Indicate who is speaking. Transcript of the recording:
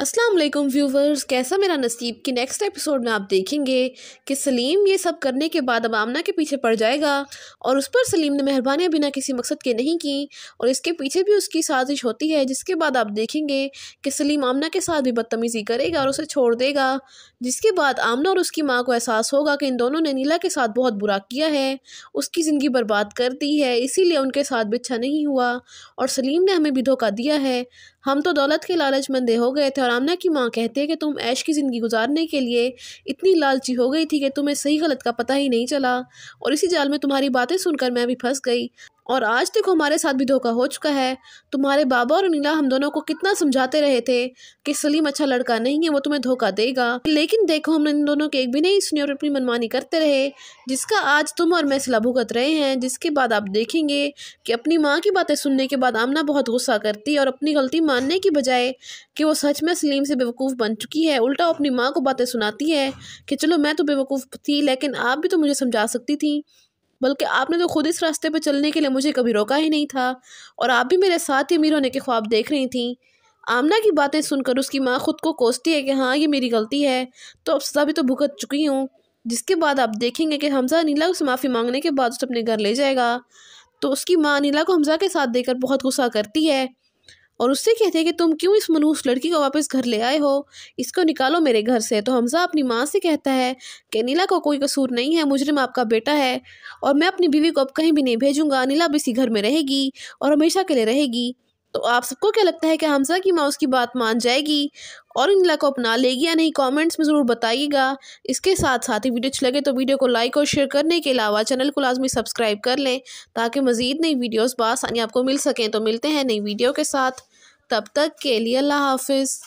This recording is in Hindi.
Speaker 1: अस्सलाम वालेकुम व्यूवर्स कैसा मेरा नसीब कि नेक्स्ट एपिसोड में आप देखेंगे कि सलीम ये सब करने के बाद अब आमना के पीछे पड़ जाएगा और उस पर सलीम ने मेहरबानियाँ बिना किसी मकसद के नहीं की और इसके पीछे भी उसकी साजिश होती है जिसके बाद आप देखेंगे कि सलीम आमना के साथ भी बदतमीज़ी करेगा और उसे छोड़ देगा जिसके बाद आमना और उसकी माँ को एहसास होगा कि इन दोनों ने नीला के साथ बहुत बुरा किया है उसकी ज़िंदगी बर्बाद कर दी है इसीलिए उनके साथ भी अच्छा नहीं हुआ और सलीम ने हमें भी धोखा दिया है हम तो दौलत के लालच मंदे हो गए थे डरामना की माँ कहती है कि तुम ऐश की ज़िंदगी गुजारने के लिए इतनी लालची हो गई थी कि तुम्हें सही गलत का पता ही नहीं चला और इसी जाल में तुम्हारी बातें सुनकर मैं भी फंस गई और आज देखो हमारे साथ भी धोखा हो चुका है तुम्हारे बाबा और नीला हम दोनों को कितना समझाते रहे थे कि सलीम अच्छा लड़का नहीं है वो तुम्हें धोखा देगा लेकिन देखो हमने इन दोनों के एक भी नहीं सुनी और अपनी मनमानी करते रहे जिसका आज तुम और मैं सिला भुगत रहे हैं जिसके बाद आप देखेंगे कि अपनी माँ की बातें सुनने के बाद आमना बहुत गुस्सा करती है और अपनी गलती मानने की बजाय कि वो सच में सलीम से बेवकूफ़ बन चुकी है उल्टा अपनी माँ को बातें सुनाती है कि चलो मैं तो बेवकूफ़ थी लेकिन आप भी तो मुझे समझा सकती थी बल्कि आपने तो खुद इस रास्ते पर चलने के लिए मुझे कभी रोका ही नहीं था और आप भी मेरे साथ ही अमीर होने के ख्वाब देख रही थी आमना की बातें सुनकर उसकी माँ खुद को कोसती है कि हाँ ये मेरी गलती है तो अब सज़ा भी तो भुगत चुकी हूँ जिसके बाद आप देखेंगे कि हमजा नीला उसे माफ़ी मांगने के बाद उसे अपने घर ले जाएगा तो उसकी माँ नीला को हमजा के साथ देकर बहुत गुस्सा करती है और उससे कहते हैं कि तुम क्यों इस मनूस लड़की को वापस घर ले आए हो इसको निकालो मेरे घर से तो हमजा अपनी माँ से कहता है कि नीला को कोई कसूर नहीं है मुजरिम आपका बेटा है और मैं अपनी बीवी को अब कहीं भी नहीं भेजूंगा नीला अब इसी घर में रहेगी और हमेशा के लिए रहेगी तो आप सबको क्या लगता है कि हमजा की माँ उसकी बात मान जाएगी और इंगला को अपना लेगी या नहीं कमेंट्स में ज़रूर बताइएगा इसके साथ साथ ही वीडियो अच्छी लगे तो वीडियो को लाइक और शेयर करने के अलावा चैनल को लाजमी सब्सक्राइब कर लें ताकि मज़ीद नई वीडियोज़ बसानी आपको मिल सकें तो मिलते हैं नई वीडियो के साथ तब तक के लिए अल्लाह हाफिज़